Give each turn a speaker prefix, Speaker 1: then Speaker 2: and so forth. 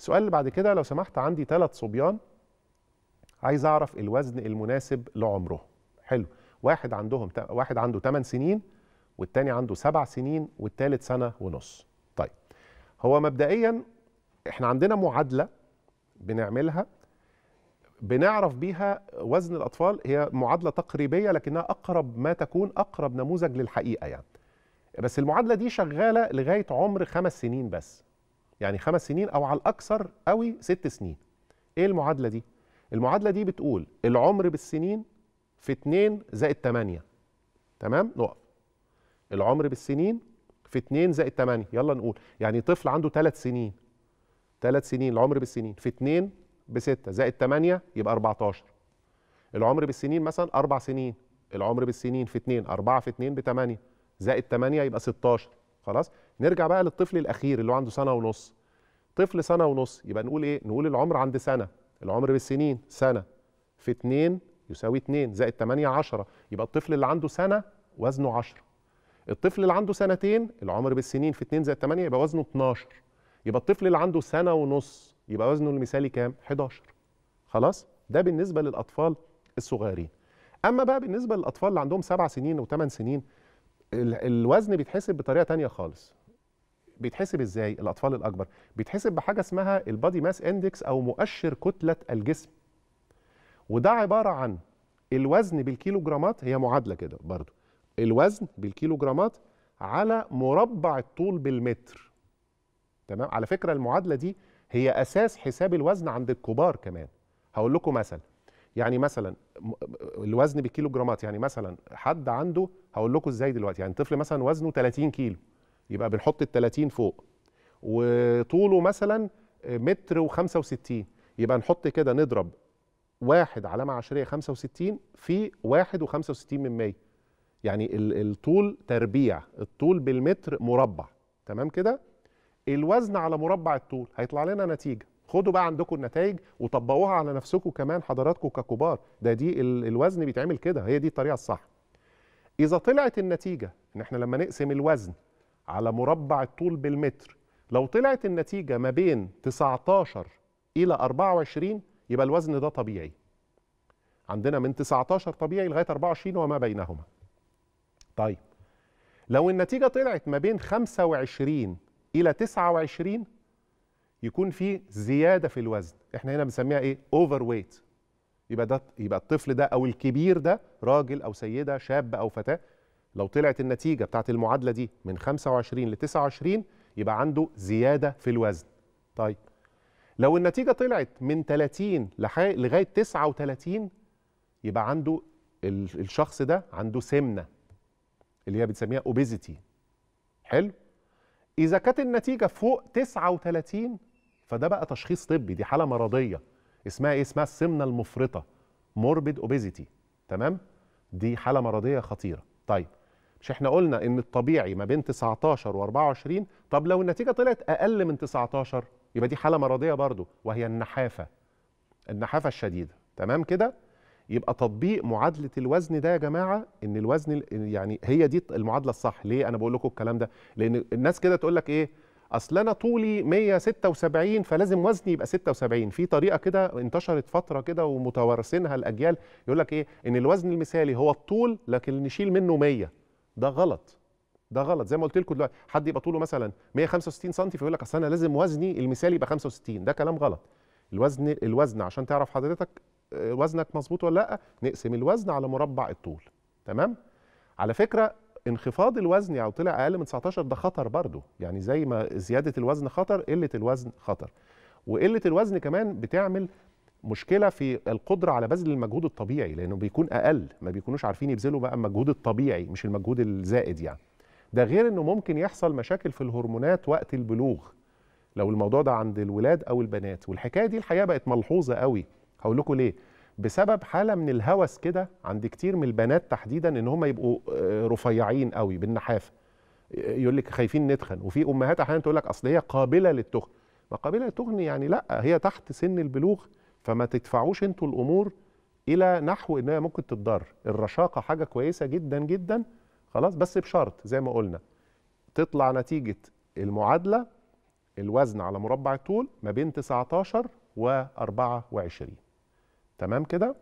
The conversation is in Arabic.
Speaker 1: السؤال اللي بعد كده لو سمحت عندي ثلاث صبيان عايز اعرف الوزن المناسب لعمرهم حلو واحد عندهم واحد عنده 8 سنين والتاني عنده 7 سنين والتالت سنه ونص طيب هو مبدئيا احنا عندنا معادله بنعملها بنعرف بيها وزن الاطفال هي معادله تقريبيه لكنها اقرب ما تكون اقرب نموذج للحقيقه يعني بس المعادله دي شغاله لغايه عمر خمس سنين بس يعني خمس سنين او على الاكثر قوي ست سنين ايه المعادله دي المعادله دي بتقول العمر بالسنين في 2 زائد 8 تمام نقف العمر بالسنين في 2 زائد 8 يلا نقول يعني طفل عنده 3 سنين 3 سنين العمر بالسنين في 2 ب 6 زائد 8 يبقى 14 العمر بالسنين مثلا 4 سنين العمر بالسنين في 2 4 في 2 ب 8 زائد 8 يبقى 16 خلاص نرجع بقى للطفل الاخير اللي هو عنده سنه ونص طفل سنه ونص يبقى نقول ايه نقول العمر عند سنه العمر بالسنين سنه في 2 يساوي 2 زائد 8 10 يبقى الطفل اللي عنده سنه وزنه 10 الطفل اللي عنده سنتين العمر بالسنين في 2 زائد 8 يبقى وزنه 12 يبقى الطفل اللي عنده سنه ونص يبقى وزنه المثالي كام 11 خلاص ده بالنسبه للاطفال الصغيرين اما بقى بالنسبه للاطفال اللي عندهم سبع سنين وثمان سنين الوزن بيتحسب بطريقه تانية خالص بيتحسب ازاي الاطفال الاكبر بيتحسب بحاجه اسمها البادي ماس اندكس او مؤشر كتله الجسم وده عباره عن الوزن بالكيلو جرامات هي معادله كده برضو الوزن بالكيلو جرامات على مربع الطول بالمتر تمام على فكره المعادله دي هي اساس حساب الوزن عند الكبار كمان هقول لكم مثل يعني مثلا الوزن بالكيلو جرامات يعني مثلا حد عنده هقول لكم ازاي دلوقتي يعني طفل مثلا وزنه 30 كيلو يبقى بنحط ال 30 فوق وطوله مثلا متر و65 يبقى نحط كده نضرب واحد علامة عشرية 65 في واحد و65 من 100 يعني الطول تربيع الطول بالمتر مربع تمام كده الوزن على مربع الطول هيطلع لنا نتيجه خدوا بقى عندكم النتائج وطبقوها على نفسكم كمان حضراتكم ككبار ده دي الوزن بيتعمل كده هي دي الطريقه الصح اذا طلعت النتيجه ان احنا لما نقسم الوزن على مربع الطول بالمتر لو طلعت النتيجه ما بين 19 الى 24 يبقى الوزن ده طبيعي عندنا من 19 طبيعي لغايه 24 وما بينهما طيب لو النتيجه طلعت ما بين 25 الى 29 يكون في زياده في الوزن احنا هنا بنسميها ايه اوفر ويت يبقى ده يبقى الطفل ده او الكبير ده راجل او سيده شاب او فتاه لو طلعت النتيجه بتاعت المعادله دي من 25 ل 29 يبقى عنده زياده في الوزن طيب لو النتيجه طلعت من 30 لغايه 39 يبقى عنده الشخص ده عنده سمنه اللي هي بنسميها اوبيزيتي حلو اذا كانت النتيجه فوق 39 فده بقى تشخيص طبي دي حاله مرضيه اسمها ايه اسمها السمنه المفرطه موربيد اوبيزيتي تمام دي حاله مرضيه خطيره طيب مش احنا قلنا ان الطبيعي ما بين 19 و24 طب لو النتيجه طلعت اقل من 19 يبقى دي حاله مرضيه برضو وهي النحافه النحافه الشديده تمام كده يبقى تطبيق معادله الوزن ده يا جماعه ان الوزن يعني هي دي المعادله الصح ليه انا بقول لكم الكلام ده لان الناس كده تقول لك ايه اصل انا طولي 176 فلازم وزني يبقى 76 في طريقه كده انتشرت فتره كده ومتوارثينها الاجيال يقول لك ايه ان الوزن المثالي هو الطول لكن نشيل منه 100 ده غلط ده غلط زي ما قلت لكم دلوقتي حد يبقى طوله مثلا 165 سم فيقول لك اصل انا لازم وزني المثالي يبقى 65 ده كلام غلط الوزن الوزن عشان تعرف حضرتك آه، وزنك مظبوط ولا لا نقسم الوزن على مربع الطول تمام على فكره انخفاض الوزن او يعني طلع اقل من 19 ده خطر برضه يعني زي ما زياده الوزن خطر قله الوزن خطر وقله الوزن كمان بتعمل مشكله في القدره على بذل المجهود الطبيعي لانه بيكون اقل ما بيكونوش عارفين يبذلوا بقى المجهود الطبيعي مش المجهود الزائد يعني ده غير انه ممكن يحصل مشاكل في الهرمونات وقت البلوغ لو الموضوع ده عند الولاد او البنات والحكايه دي الحقيقه بقت ملحوظه قوي هقول لكم ليه بسبب حاله من الهوس كده عند كتير من البنات تحديدا ان هم يبقوا آه، رفيعين قوي بالنحافه يقول لك خايفين نتخن وفي امهات احيانا تقول لك اصل هي قابله للتخن ما قابله للتخن يعني لا هي تحت سن البلوغ فما تدفعوش انتوا الامور الى نحو ان هي ممكن تتضر الرشاقه حاجه كويسه جدا جدا خلاص بس بشرط زي ما قلنا تطلع نتيجه المعادله الوزن على مربع الطول ما بين 19 و 24 تمام كده